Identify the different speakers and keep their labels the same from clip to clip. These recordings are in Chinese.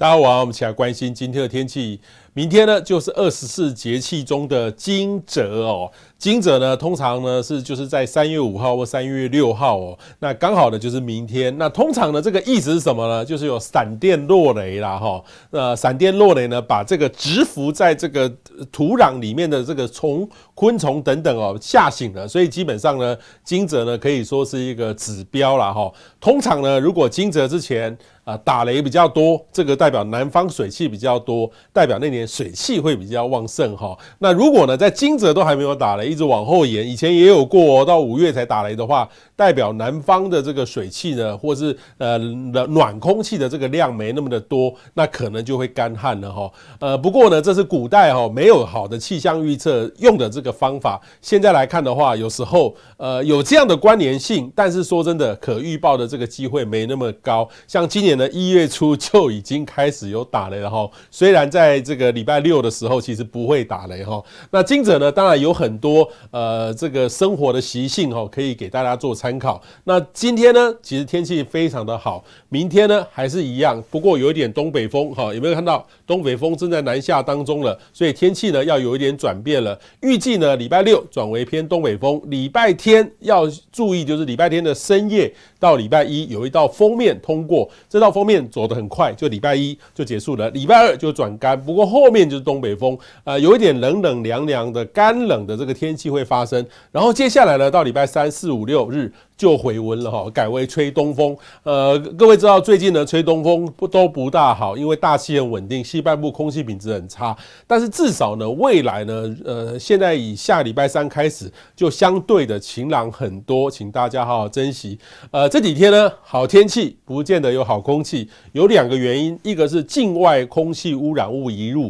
Speaker 1: 大家好，我们一起来关心今天的天气。明天呢，就是二十四节气中的惊蛰哦。惊蛰呢，通常呢是就是在三月五号或三月六号哦。那刚好呢就是明天。那通常呢，这个意思是什么呢？就是有闪电落雷啦哈。那闪电落雷呢，把这个蛰伏在这个土壤里面的这个虫、昆虫等等哦，吓醒了。所以基本上呢，惊蛰呢可以说是一个指标了哈。通常呢，如果惊蛰之前啊打雷比较多，这个代表南方水气比较多，代表那年。水汽会比较旺盛哈，那如果呢，在惊蛰都还没有打雷，一直往后延，以前也有过哦，到五月才打雷的话，代表南方的这个水汽呢，或是呃暖暖空气的这个量没那么的多，那可能就会干旱了哈。呃，不过呢，这是古代哈没有好的气象预测用的这个方法，现在来看的话，有时候呃有这样的关联性，但是说真的，可预报的这个机会没那么高。像今年的一月初就已经开始有打雷了哈，虽然在这个。礼拜六的时候其实不会打雷哈，那今者呢，当然有很多呃这个生活的习性哈，可以给大家做参考。那今天呢，其实天气非常的好，明天呢还是一样，不过有一点东北风哈，有没有看到东北风正在南下当中了？所以天气呢要有一点转变了。预计呢礼拜六转为偏东北风，礼拜天要注意，就是礼拜天的深夜到礼拜一有一道封面通过，这道封面走得很快，就礼拜一就结束了，礼拜二就转干。不过后后面就是东北风，呃，有一点冷冷凉凉的干冷的这个天气会发生。然后接下来呢，到礼拜三四五六日就回温了哈，改为吹东风。呃，各位知道最近呢吹东风不都不大好，因为大气很稳定，西半部空气品质很差。但是至少呢未来呢，呃，现在以下礼拜三开始就相对的晴朗很多，请大家好好珍惜。呃，这几天呢好天气不见得有好空气，有两个原因，一个是境外空气污染物移入。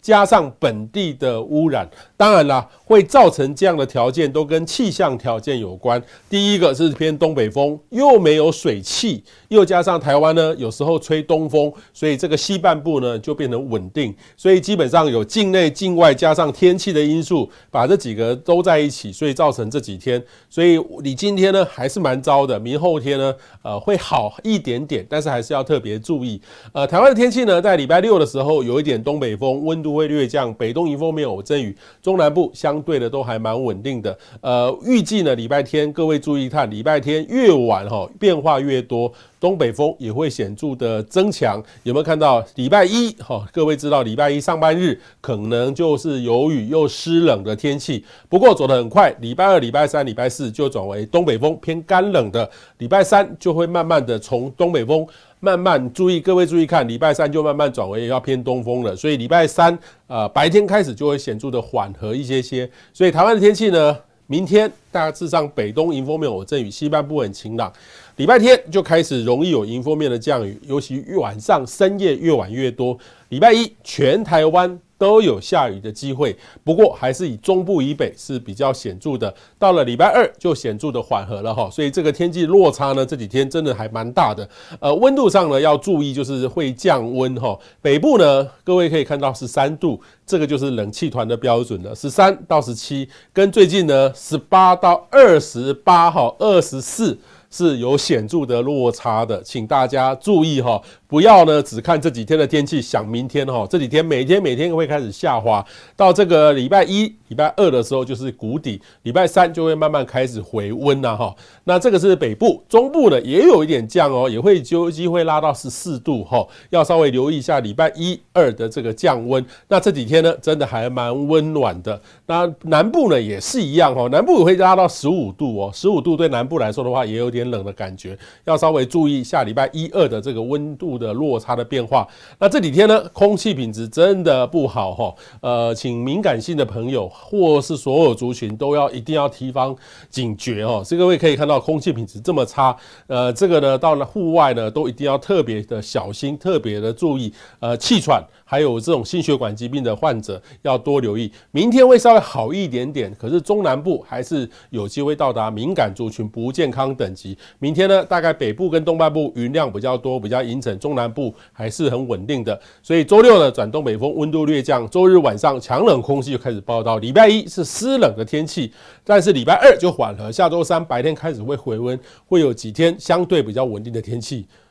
Speaker 1: 加上本地的污染，当然啦，会造成这样的条件都跟气象条件有关。第一个是偏东北风，又没有水汽，又加上台湾呢有时候吹东风，所以这个西半部呢就变得稳定。所以基本上有境内、境外，加上天气的因素，把这几个都在一起，所以造成这几天。所以你今天呢还是蛮糟的，明后天呢呃会好一点点，但是还是要特别注意。呃，台湾的天气呢在礼拜六的时候有一点东北风，温度。会略降，北东迎风没有阵雨，中南部相对的都还蛮稳定的。呃，预计呢礼拜天，各位注意看，礼拜天越晚哈变化越多，东北风也会显著的增强。有没有看到？礼拜一哈，各位知道礼拜一上班日可能就是有雨又湿冷的天气，不过走得很快，礼拜二、礼拜三、礼拜四就转为东北风偏干冷的，礼拜三就会慢慢的从东北风。慢慢注意，各位注意看，礼拜三就慢慢转为要偏东风了，所以礼拜三，呃，白天开始就会显著的缓和一些些。所以台湾的天气呢，明天大致上北东迎风面有阵雨，西半部很晴朗。礼拜天就开始容易有迎风面的降雨，尤其晚上深夜越晚越多。礼拜一全台湾。都有下雨的机会，不过还是以中部以北是比较显著的。到了礼拜二就显著的缓和了哈，所以这个天气落差呢，这几天真的还蛮大的。呃，温度上呢要注意，就是会降温哈。北部呢，各位可以看到是三度，这个就是冷气团的标准了，十三到十七，跟最近呢十八到二十八哈，二十四是有显著的落差的，请大家注意哈。不要呢，只看这几天的天气，想明天哈，这几天每天每天会开始下滑，到这个礼拜一、礼拜二的时候就是谷底，礼拜三就会慢慢开始回温了哈。那这个是北部、中部呢，也有一点降哦，也会就机会拉到十四度哈，要稍微留意一下礼拜一、二的这个降温。那这几天呢，真的还蛮温暖的。那南部呢也是一样哈，南部也会拉到十五度哦，十五度对南部来说的话也有点冷的感觉，要稍微注意下礼拜一、二的这个温度。的落差的变化，那这几天呢，空气品质真的不好哈。呃，请敏感性的朋友或是所有族群都要一定要提防警觉哦。这个位可以看到空气品质这么差，呃，这个呢，到了户外呢，都一定要特别的小心，特别的注意。呃，气喘还有这种心血管疾病的患者要多留意。明天会稍微好一点点，可是中南部还是有机会到达敏感族群不健康等级。明天呢，大概北部跟东半部云量比较多，比较阴沉。东南部还是很稳定的，所以周六呢转东北风，温度略降。周日晚上强冷空气就开始报道，礼拜一是湿冷的天气，但是礼拜二就缓和，下周三白天开始会回温，会有几天相对比较稳定的天气。